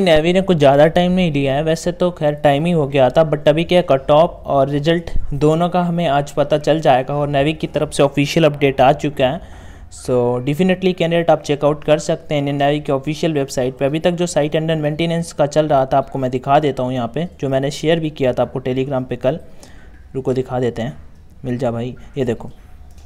navy ने कुछ ज़्यादा टाइम नहीं लिया है वैसे तो खैर टाइम ही हो गया था बट अभी क्या कट ऑफ और रिजल्ट दोनों का हमें आज पता चल जाएगा और नेवी की तरफ से ऑफिशियल अपडेट आ चुका है सो डेफिनेटली कैंडिडेट आप चेकआउट कर सकते हैं इंडियन नेवी की ऑफिशियल वेबसाइट पे अभी तक जो साइट अंडर मेंटेनेंस का चल रहा था आपको मैं दिखा देता हूँ यहाँ पर जो मैंने शेयर भी किया था आपको टेलीग्राम पर कल रुको दिखा देते हैं मिल जा भाई ये देखो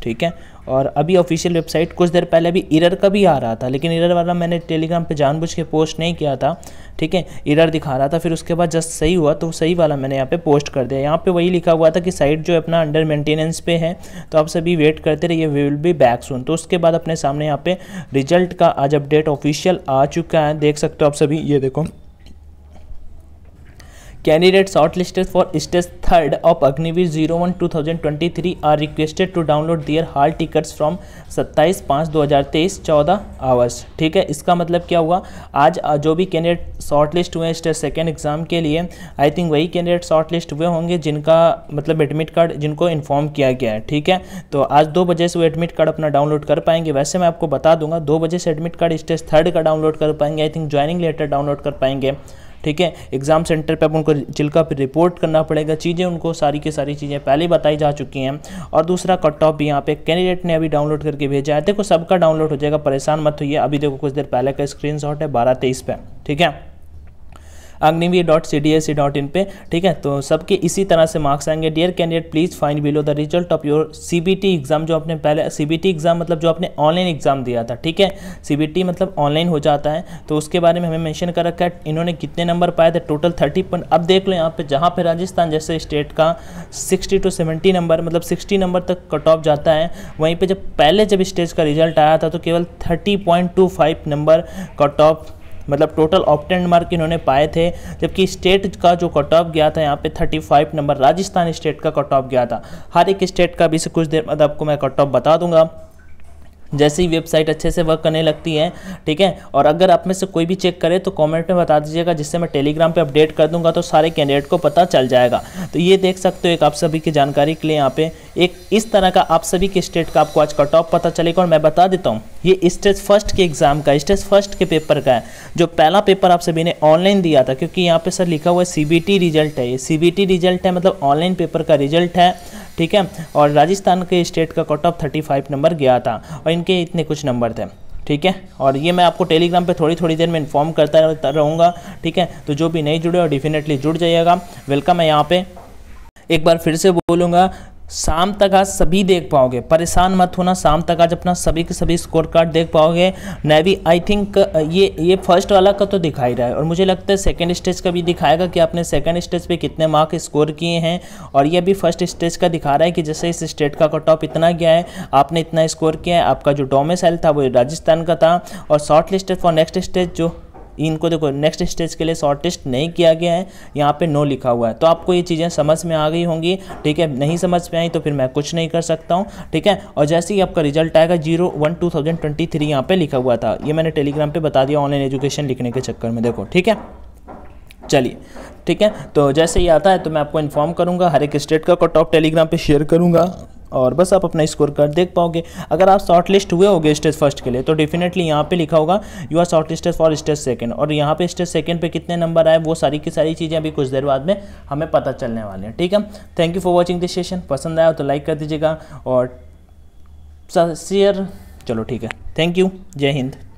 ठीक है और अभी ऑफिशियल वेबसाइट कुछ देर पहले अभी इरर का भी आ रहा था लेकिन इरर वाला मैंने टेलीग्राम पे जानबूझ के पोस्ट नहीं किया था ठीक है इरर दिखा रहा था फिर उसके बाद जस्ट सही हुआ तो सही वाला मैंने यहाँ पे पोस्ट कर दिया यहाँ पे वही लिखा हुआ था कि साइट जो अपना अंडर मेंटेनेंस पे है तो आप सभी वेट करते रहिए we will be back soon तो उसके बाद अपने सामने यहाँ पे रिजल्ट का आज अपडेट ऑफिशियल आ चुका है देख सकते हो आप सभी ये देखो candidate shortlisted of Agniveer zero one two thousand twenty three are requested to download their hall tickets from 27 पाँच 2023 चौदह आवर्स ठीक है इसका मतलब क्या हुआ आज जो भी कैंडिडेट शॉर्ट लिस्ट हुए स्टेज सेकेंड एग्जाम के लिए आई थिंक वही कैंडिडेट शॉर्ट लिस्ट हुए होंगे जिनका मतलब एडमिट कार्ड जिनको इन्फॉर्म किया गया है ठीक है तो आज दो बजे से वो एडमिट कार्ड अपना डाउनलोड कर पाएंगे वैसे मैं आपको बता दूंगा दो बजे से एडमिट कार्ड स्टेज थर्ड का डाउनलोड कर पाएंगे I think joining letter download कर पाएंगे ठीक है एग्ज़ाम सेंटर पर उनको जिलका फिर रिपोर्ट करना पड़ेगा चीज़ें उनको सारी की सारी चीज़ें पहले बताई जा चुकी हैं और दूसरा कट ऑफ भी यहाँ पे कैंडिडेट ने अभी डाउनलोड करके भेजा है देखो सबका डाउनलोड हो जाएगा परेशान मत होइए अभी देखो कुछ देर पहले का स्क्रीन है बारह तेईस पर ठीक है Agniveer dot C D S C dot in पे ठीक है तो सबके इसी तरह से मार्क्स आएंगे dear candidate please find below the result of your C B T exam जो आपने पहले सी बी टी एग्जाम मतलब जो आपने ऑनलाइन एग्जाम दिया था ठीक है सी बी टी मतलब ऑनलाइन हो जाता है तो उसके बारे में हमें मैंशन कर रखा है इन्होंने कितने नंबर पाए थे टोटल थर्टी पॉइंट अब देख लो यहाँ पे जहाँ पे राजस्थान जैसे स्टेट का सिक्सटी टू सेवेंटी नंबर मतलब सिक्सटी नंबर तक कट ऑफ जाता है वहीं पर जब पहले जब स्टेज का रिजल्ट आया था तो केवल thirty point two five number cut off मतलब टोटल ऑप्टेंट मार्क इन्होंने पाए थे जबकि स्टेट का जो कट ऑफ गया था यहाँ पे 35 नंबर राजस्थान स्टेट का कट ऑफ गया था हर एक स्टेट का भी से कुछ देर बाद आपको मैं कट ऑफ बता दूंगा जैसे ही वेबसाइट अच्छे से वर्क करने लगती है ठीक है और अगर आप में से कोई भी चेक करे तो कमेंट में बता दीजिएगा जिससे मैं टेलीग्राम पे अपडेट कर दूंगा तो सारे कैंडिडेट को पता चल जाएगा तो ये देख सकते हो एक आप सभी की जानकारी के लिए यहाँ पे एक इस तरह का आप सभी के स्टेट का आपको आज का टॉप पता चलेगा और मैं बता देता हूँ ये स्टेज फर्स्ट के एग्ज़ाम का स्टेज फर्स्ट के पेपर का है जो पहला पेपर आप सभी ने ऑनलाइन दिया था क्योंकि यहाँ पे सर लिखा हुआ है सी रिजल्ट है ये सी रिजल्ट है मतलब ऑनलाइन पेपर का रिजल्ट है ठीक है और राजस्थान के स्टेट का cut off thirty five number गया था और इनके इतने कुछ नंबर थे ठीक है और ये मैं आपको टेलीग्राम पे थोड़ी थोड़ी देर में इन्फॉर्म करता रहूँगा ठीक है तो जो भी नहीं जुड़े और डेफिनेटली जुड़ जाइएगा वेलकम है यहाँ पे एक बार फिर से बोलूँगा शाम तक आज सभी देख पाओगे परेशान मत होना शाम तक आज अपना सभी के सभी स्कोर कार्ड देख पाओगे नेवी आई थिंक ये ये फर्स्ट वाला का तो दिखाई रहा है और मुझे लगता है सेकेंड स्टेज का भी दिखाएगा कि आपने सेकेंड स्टेज पर कितने मार्क स्कोर किए हैं और ये भी फर्स्ट स्टेज का दिखा रहा है कि जैसे इस स्टेट का कट ऑफ इतना गया है आपने इतना स्कोर किया है आपका जो डोमेसाइल था वो राजस्थान का था और शॉर्ट फॉर नेक्स्ट स्टेज जो इनको देखो नेक्स्ट स्टेज के लिए शॉर्टेस्ट नहीं किया गया है यहाँ पे नो लिखा हुआ है तो आपको ये चीज़ें समझ में आ गई होंगी ठीक है नहीं समझ में आई तो फिर मैं कुछ नहीं कर सकता हूँ ठीक है और जैसे ही आपका रिजल्ट आएगा zero one two thousand twenty three यहाँ पर लिखा हुआ था ये मैंने टेलीग्राम पर बता दिया ऑनलाइन एजुकेशन लिखने के चक्कर में देखो ठीक है चलिए ठीक है तो जैसे ही आता है तो मैं आपको इन्फॉर्म करूँगा हर एक स्टेट का कट ऑफ टेलीग्राम पर शेयर करूँगा और बस आप अपना स्कोर कार्ड देख पाओगे अगर आप शॉर्ट लिस्ट हुए होगे स्टेज फर्स्ट के लिए तो डेफिनेटली यहाँ पे लिखा होगा you are shortlisted for stage second और यहाँ पे स्टेज सेकंड पे कितने नंबर आए वो सारी की सारी चीज़ें अभी कुछ देर बाद में हमें पता चलने वाली हैं ठीक है thank you for watching this session पसंद आया तो लाइक कर दीजिएगा और शेयर चलो ठीक है थैंक यू जय हिंद